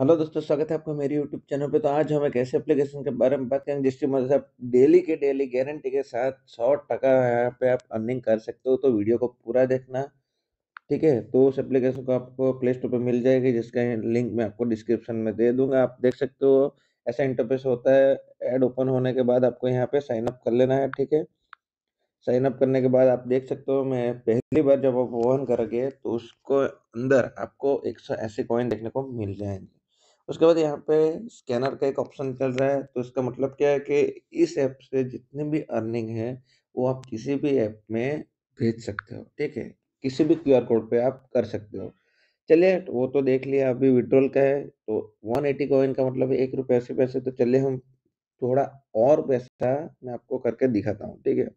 hello दोस्तों स्वागत है आपका मेरे यूट्यूब चैनल पे तो आज हम एक ऐसे एप्लीकेशन के बारे में बात करेंगे जिसकी मदद से आप डेली के डेली गारंटी के साथ सौ टका यहाँ पे आप अर्निंग कर सकते हो तो वीडियो को पूरा देखना ठीक है तो उस एप्लीकेशन को आपको प्ले स्टोर पर मिल जाएगी जिसका लिंक मैं आपको डिस्क्रिप्शन में दे दूंगा आप देख सकते हो ऐसा इंटरफेस होता है एड ओपन होने के बाद आपको यहाँ पे साइन अप कर लेना है ठीक है साइन अप करने के बाद आप देख सकते हो मैं पहली बार जब आप ओपन करोगे तो उसको अंदर आपको एक सौ ऐसे कॉइन देखने को मिल जाएंगे उसके बाद यहाँ पे स्कैनर का एक ऑप्शन चल रहा है तो इसका मतलब क्या है कि इस ऐप से जितनी भी अर्निंग है वो आप किसी भी ऐप में भेज सकते हो ठीक है किसी भी क्यूआर कोड पे आप कर सकते हो चलिए वो तो देख लिया अभी विड्रॉल का है तो वन एटी कॉइन का मतलब एक रुपये से पैसे तो चलिए हम थोड़ा और पैसा मैं आपको करके दिखाता हूँ ठीक है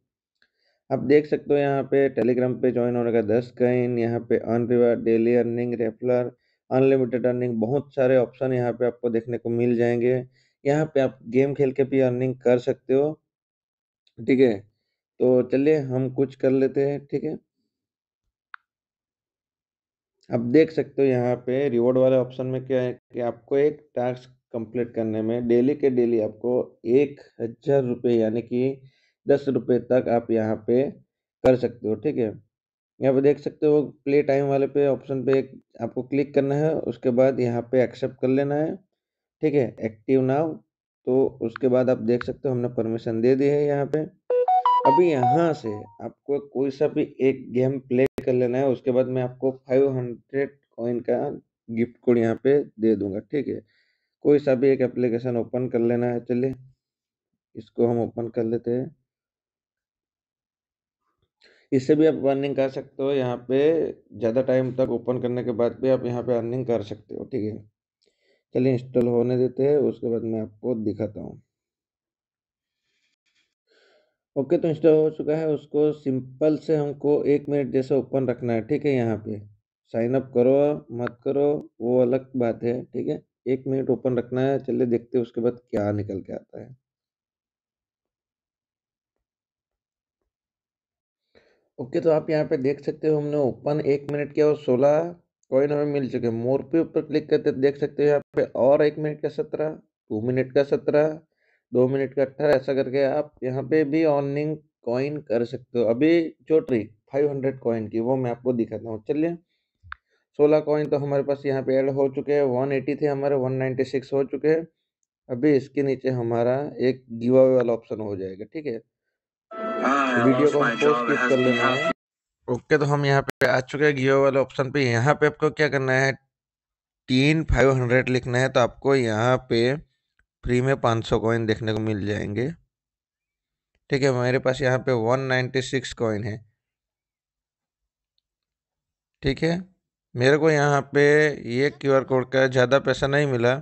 आप देख सकते हो यहाँ पे टेलीग्राम पे ज्वाइन होने का दस कॉइन यहाँ पे अन reward daily earning referral unlimited earning बहुत सारे ऑप्शन यहाँ पे आपको देखने को मिल जाएंगे यहाँ पे आप गेम खेल के भी अर्निंग कर सकते हो ठीक है तो चलिए हम कुछ कर लेते हैं ठीक है आप देख सकते हो यहाँ पे रिवॉर्ड वाले ऑप्शन में क्या है कि आपको एक टास्क कंप्लीट करने में डेली के डेली आपको एक हज़ार रुपये यानी कि दस रुपये तक आप यहाँ पे कर सकते हो ठीक है यहाँ पे देख सकते हो प्ले टाइम वाले पे ऑप्शन पे आपको क्लिक करना है उसके बाद यहाँ पे एक्सेप्ट कर लेना है ठीक है एक्टिव नाउ तो उसके बाद आप देख सकते हो हमने परमिशन दे दी है यहाँ पे अभी यहाँ से आपको कोई सा भी एक गेम प्ले कर लेना है उसके बाद मैं आपको 500 हंड्रेड कॉइन का गिफ्ट कोड यहाँ पे दे दूंगा ठीक है कोई सा भी एक एप्लीकेशन ओपन कर लेना है चलिए इसको हम ओपन कर लेते हैं इससे भी आप अर्निंग कर सकते हो यहाँ पे ज़्यादा टाइम तक ओपन करने के बाद भी आप यहाँ पे अर्निंग कर सकते हो ठीक है चलिए इंस्टॉल होने देते हैं उसके बाद मैं आपको दिखाता हूँ ओके तो इंस्टॉल हो चुका है उसको सिंपल से हमको एक मिनट जैसे ओपन रखना है ठीक है यहाँ पे साइन अप करो मत करो वो अलग बात है ठीक है एक मिनट ओपन रखना है चलिए देखते हैं उसके बाद क्या निकल के आता है ओके okay, तो आप यहाँ पे देख सकते हो हमने ओपन एक मिनट किया और सोलह कॉइन हमें मिल चुके मोर पे ऊपर क्लिक करते देख सकते हो यहाँ पे और एक मिनट का सत्रह टू मिनट का सत्रह दो मिनट का अट्ठारह ऐसा करके आप यहाँ पे भी ऑनिंग कॉइन कर सकते हो अभी जो ट्रिक फाइव हंड्रेड कॉइन की वो मैं आपको दिखाता हूँ चलिए सोलह कॉइन तो हमारे पास यहाँ पे ऐड हो चुके हैं वन एटी थे हमारे वन नाइन्टी सिक्स हो चुके हैं अभी इसके नीचे हमारा एक गिवा वाला ऑप्शन हो जाएगा ठीक है हाँ, वीडियो को पोस्ट क्लिक कर लेना है ओके okay, तो हम यहाँ पे आ चुके हैं घीओ वाले ऑप्शन पे यहाँ पे आपको क्या करना है तीन फाइव हंड्रेड लिखना है तो आपको यहाँ पे फ्री में पाँच सौ कॉइन देखने को मिल जाएंगे ठीक है मेरे पास यहाँ पे वन नाइन्टी सिक्स कॉइन है ठीक है मेरे को यहाँ पे ये क्यूआर कोड का ज़्यादा पैसा नहीं मिला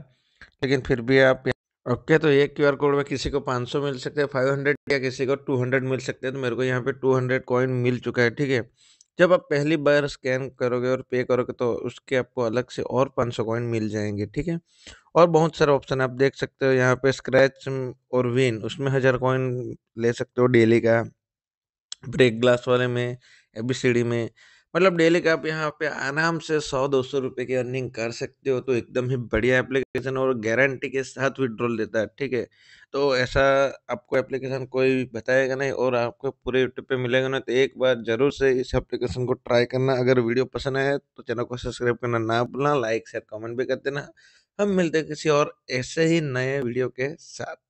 लेकिन फिर भी आप ओके तो ये क्यूआर कोड में किसी को 500 मिल सकते हैं 500 या किसी को 200 मिल सकते हैं तो मेरे को यहाँ पे 200 कॉइन मिल चुका है ठीक है जब आप पहली बार स्कैन करोगे और पे करोगे तो उसके आपको अलग से और 500 कॉइन मिल जाएंगे ठीक है और बहुत सारे ऑप्शन आप देख सकते हो यहाँ पे स्क्रैच और विन उसमें हज़ार कॉइन ले सकते हो डेली का ब्रेक ग्लास वाले में ए में मतलब डेली का आप यहाँ पे आराम से सौ दो सौ रुपये की अर्निंग कर सकते हो तो एकदम ही बढ़िया एप्लीकेशन और गारंटी के साथ विड्रॉल देता है ठीक है तो ऐसा आपको एप्लीकेशन कोई बताएगा नहीं और आपको पूरे यूट्यूब पे मिलेगा ना तो एक बार जरूर से इस एप्लीकेशन को ट्राई करना अगर वीडियो पसंद आए तो चैनल को सब्सक्राइब करना ना भूलना लाइक शेयर कमेंट भी कर देना हम मिलते हैं किसी और ऐसे ही नए वीडियो के साथ